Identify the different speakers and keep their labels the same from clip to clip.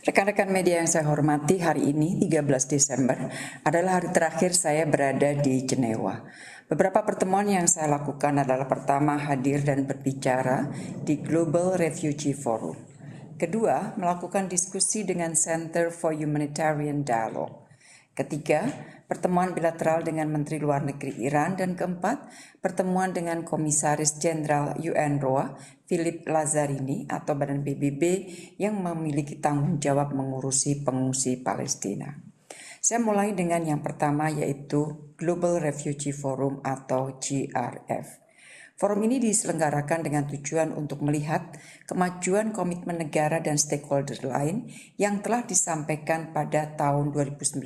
Speaker 1: Rekan-rekan media yang saya hormati, hari ini 13 Desember adalah hari terakhir saya berada di Jenewa. Beberapa pertemuan yang saya lakukan adalah pertama hadir dan berbicara di Global Refugee Forum. Kedua, melakukan diskusi dengan Center for Humanitarian Dialogue. Ketiga, pertemuan bilateral dengan Menteri Luar Negeri Iran dan keempat, pertemuan dengan Komisaris Jenderal UN ROA Philip Lazarini atau Badan PBB yang memiliki tanggung jawab mengurusi pengungsi Palestina. Saya mulai dengan yang pertama yaitu Global Refugee Forum atau GRF. Forum ini diselenggarakan dengan tujuan untuk melihat kemajuan komitmen negara dan stakeholder lain yang telah disampaikan pada tahun 2019.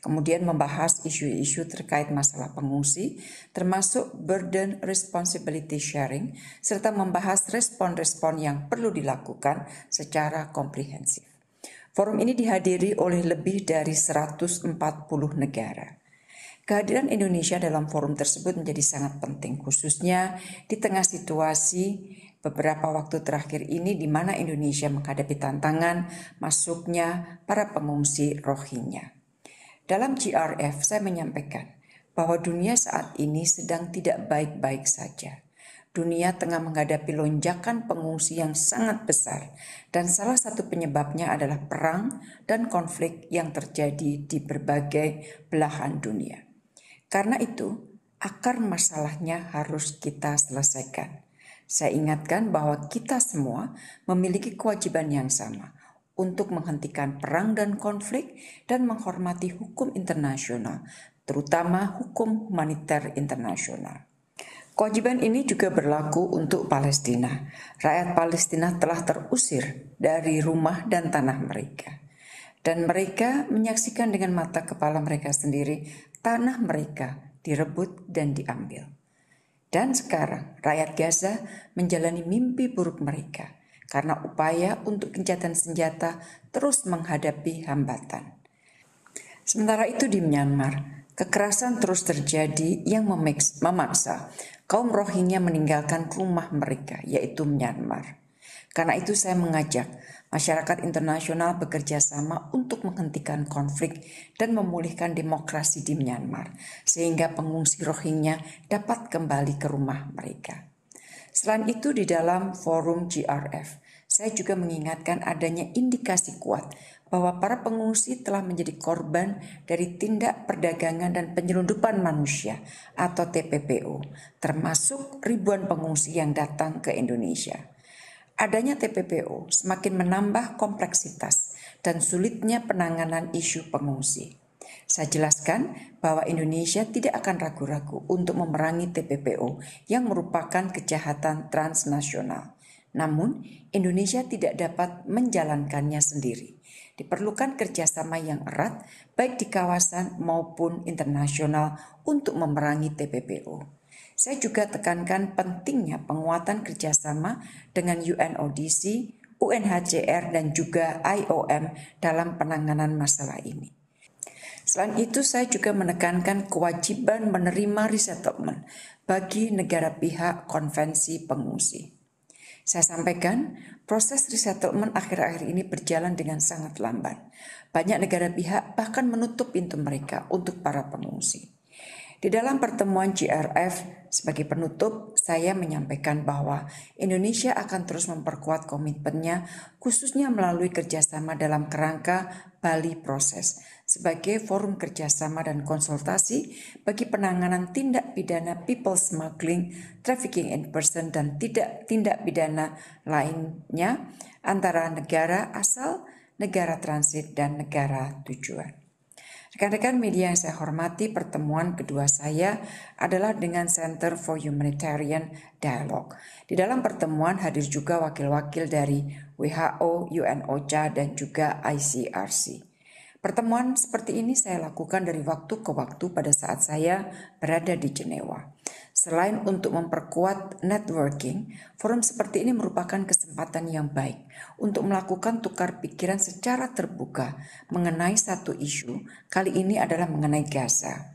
Speaker 1: Kemudian membahas isu-isu terkait masalah pengungsi, termasuk burden responsibility sharing, serta membahas respon-respon yang perlu dilakukan secara komprehensif. Forum ini dihadiri oleh lebih dari 140 negara. Kehadiran Indonesia dalam forum tersebut menjadi sangat penting, khususnya di tengah situasi beberapa waktu terakhir ini di mana Indonesia menghadapi tantangan masuknya para pengungsi Rohingya. Dalam GRF saya menyampaikan bahwa dunia saat ini sedang tidak baik-baik saja. Dunia tengah menghadapi lonjakan pengungsi yang sangat besar dan salah satu penyebabnya adalah perang dan konflik yang terjadi di berbagai belahan dunia. Karena itu, akar masalahnya harus kita selesaikan. Saya ingatkan bahwa kita semua memiliki kewajiban yang sama untuk menghentikan perang dan konflik dan menghormati hukum internasional, terutama hukum humaniter internasional. Kewajiban ini juga berlaku untuk Palestina. Rakyat Palestina telah terusir dari rumah dan tanah mereka. Dan mereka menyaksikan dengan mata kepala mereka sendiri tanah mereka direbut dan diambil. Dan sekarang rakyat Gaza menjalani mimpi buruk mereka karena upaya untuk gencatan senjata terus menghadapi hambatan. Sementara itu di Myanmar, kekerasan terus terjadi yang memaksa kaum Rohingya meninggalkan rumah mereka, yaitu Myanmar. Karena itu saya mengajak masyarakat internasional bekerja sama untuk menghentikan konflik dan memulihkan demokrasi di Myanmar sehingga pengungsi Rohingya dapat kembali ke rumah mereka. Selain itu di dalam forum GRF, saya juga mengingatkan adanya indikasi kuat bahwa para pengungsi telah menjadi korban dari tindak perdagangan dan penyelundupan manusia atau TPPO, termasuk ribuan pengungsi yang datang ke Indonesia. Adanya TPPO semakin menambah kompleksitas dan sulitnya penanganan isu pengungsi. Saya jelaskan bahwa Indonesia tidak akan ragu-ragu untuk memerangi TPPO yang merupakan kejahatan transnasional. Namun, Indonesia tidak dapat menjalankannya sendiri. Diperlukan kerjasama yang erat, baik di kawasan maupun internasional, untuk memerangi TPPO. Saya juga tekankan pentingnya penguatan kerjasama dengan UNODC, UNHCR, dan juga IOM dalam penanganan masalah ini. Selain itu, saya juga menekankan kewajiban menerima resettlement bagi negara pihak konvensi pengungsi. Saya sampaikan, proses resettlement akhir-akhir ini berjalan dengan sangat lambat. Banyak negara pihak bahkan menutup pintu mereka untuk para pengungsi. Di dalam pertemuan GRF sebagai penutup, saya menyampaikan bahwa Indonesia akan terus memperkuat komitmennya khususnya melalui kerjasama dalam kerangka Bali Proses sebagai forum kerjasama dan konsultasi bagi penanganan tindak pidana people smuggling, trafficking in person, dan tidak tindak pidana lainnya antara negara asal, negara transit, dan negara tujuan. Rekan-rekan media yang saya hormati, pertemuan kedua saya adalah dengan Center for Humanitarian Dialogue. Di dalam pertemuan hadir juga wakil-wakil dari WHO, UNOCHA, dan juga ICRC. Pertemuan seperti ini saya lakukan dari waktu ke waktu pada saat saya berada di Jenewa. Selain untuk memperkuat networking, forum seperti ini merupakan kesempatan yang baik untuk melakukan tukar pikiran secara terbuka mengenai satu isu, kali ini adalah mengenai Gaza.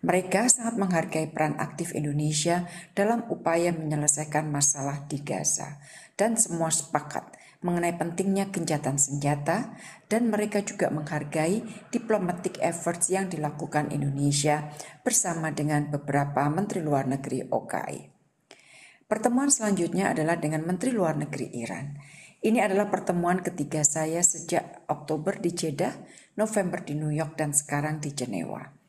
Speaker 1: Mereka sangat menghargai peran aktif Indonesia dalam upaya menyelesaikan masalah di Gaza dan semua sepakat mengenai pentingnya gencatan senjata dan mereka juga menghargai diplomatic efforts yang dilakukan Indonesia bersama dengan beberapa menteri luar negeri OKI. Pertemuan selanjutnya adalah dengan Menteri Luar Negeri Iran. Ini adalah pertemuan ketiga saya sejak Oktober di Jeddah, November di New York, dan sekarang di Jenewa.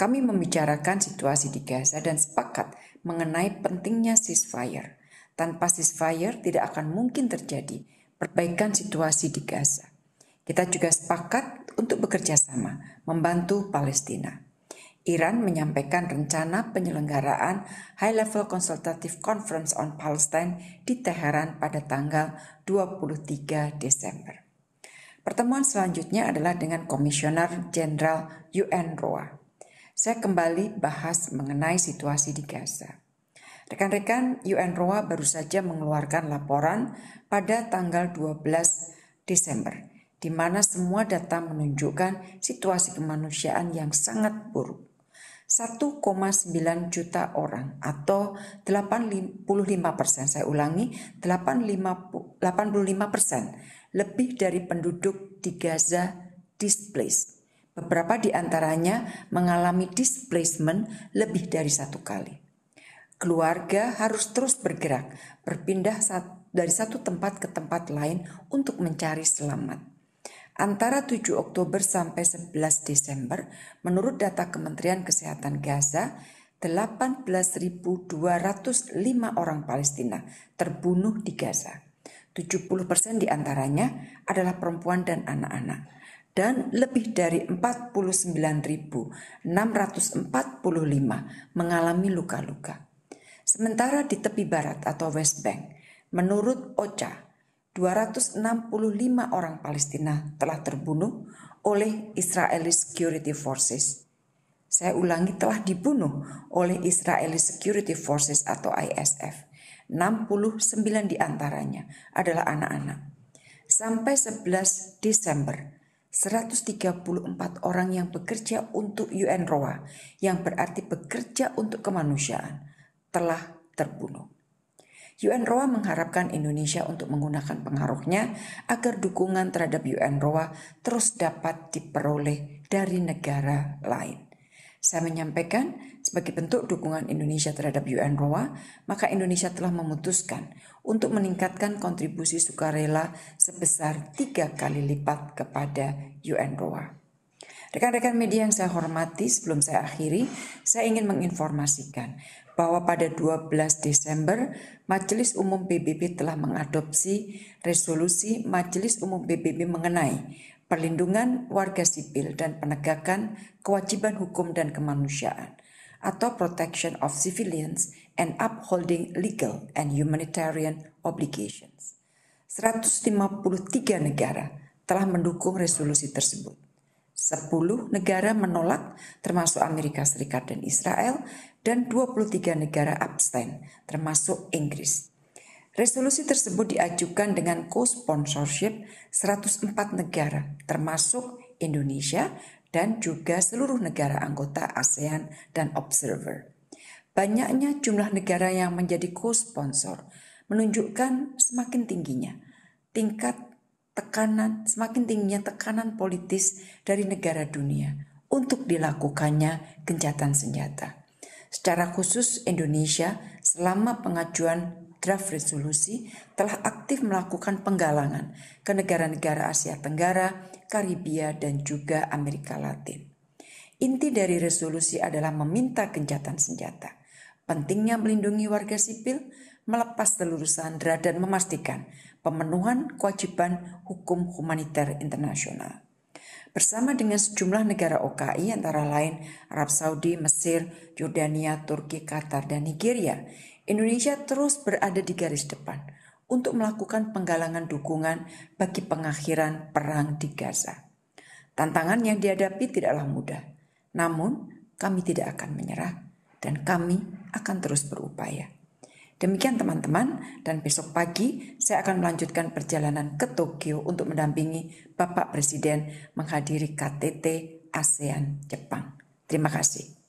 Speaker 1: Kami membicarakan situasi di Gaza dan sepakat mengenai pentingnya ceasefire. Tanpa ceasefire tidak akan mungkin terjadi perbaikan situasi di Gaza. Kita juga sepakat untuk bekerja sama membantu Palestina. Iran menyampaikan rencana penyelenggaraan High Level Consultative Conference on Palestine di Teheran pada tanggal 23 Desember. Pertemuan selanjutnya adalah dengan Komisioner Jenderal UN ROA saya kembali bahas mengenai situasi di Gaza. Rekan-rekan UNRWA baru saja mengeluarkan laporan pada tanggal 12 Desember, di mana semua data menunjukkan situasi kemanusiaan yang sangat buruk. 1,9 juta orang atau 85 persen, saya ulangi, 85 persen lebih dari penduduk di Gaza displaced Beberapa di antaranya mengalami displacement lebih dari satu kali. Keluarga harus terus bergerak, berpindah dari satu tempat ke tempat lain untuk mencari selamat. Antara 7 Oktober sampai 11 Desember, menurut data Kementerian Kesehatan Gaza, 18.205 orang Palestina terbunuh di Gaza. 70% persen diantaranya adalah perempuan dan anak-anak dan lebih dari 49.645 mengalami luka-luka. Sementara di tepi barat atau West Bank, menurut OCHA, 265 orang Palestina telah terbunuh oleh Israeli Security Forces. Saya ulangi telah dibunuh oleh Israeli Security Forces atau ISF. 69 diantaranya adalah anak-anak. Sampai 11 Desember 134 orang yang bekerja untuk UNRWA yang berarti bekerja untuk kemanusiaan telah terbunuh. UNRWA mengharapkan Indonesia untuk menggunakan pengaruhnya agar dukungan terhadap UNRWA terus dapat diperoleh dari negara lain. Saya menyampaikan, sebagai bentuk dukungan Indonesia terhadap UNRWA, maka Indonesia telah memutuskan untuk meningkatkan kontribusi sukarela sebesar tiga kali lipat kepada UNRWA. Rekan-rekan media yang saya hormati, sebelum saya akhiri, saya ingin menginformasikan bahwa pada 12 Desember, Majelis Umum PBB telah mengadopsi resolusi Majelis Umum PBB mengenai perlindungan warga sipil dan penegakan kewajiban hukum dan kemanusiaan atau protection of civilians and upholding legal and humanitarian obligations. 153 negara telah mendukung resolusi tersebut. 10 negara menolak termasuk Amerika Serikat dan Israel dan 23 negara abstain termasuk Inggris. Resolusi tersebut diajukan dengan co-sponsorship 104 negara, termasuk Indonesia dan juga seluruh negara anggota ASEAN dan observer. Banyaknya jumlah negara yang menjadi co-sponsor menunjukkan semakin tingginya tingkat tekanan, semakin tingginya tekanan politis dari negara dunia untuk dilakukannya gencatan senjata. Secara khusus Indonesia selama pengajuan draft resolusi telah aktif melakukan penggalangan ke negara-negara Asia Tenggara, Karibia, dan juga Amerika Latin. Inti dari resolusi adalah meminta kencatan senjata. Pentingnya melindungi warga sipil, melepas seluruh sandera, dan memastikan pemenuhan kewajiban hukum humaniter internasional. Bersama dengan sejumlah negara OKI antara lain Arab Saudi, Mesir, Jordania, Turki, Qatar, dan Nigeria, Indonesia terus berada di garis depan untuk melakukan penggalangan dukungan bagi pengakhiran perang di Gaza. Tantangan yang dihadapi tidaklah mudah, namun kami tidak akan menyerah dan kami akan terus berupaya. Demikian teman-teman, dan besok pagi saya akan melanjutkan perjalanan ke Tokyo untuk mendampingi Bapak Presiden menghadiri KTT ASEAN Jepang. Terima kasih.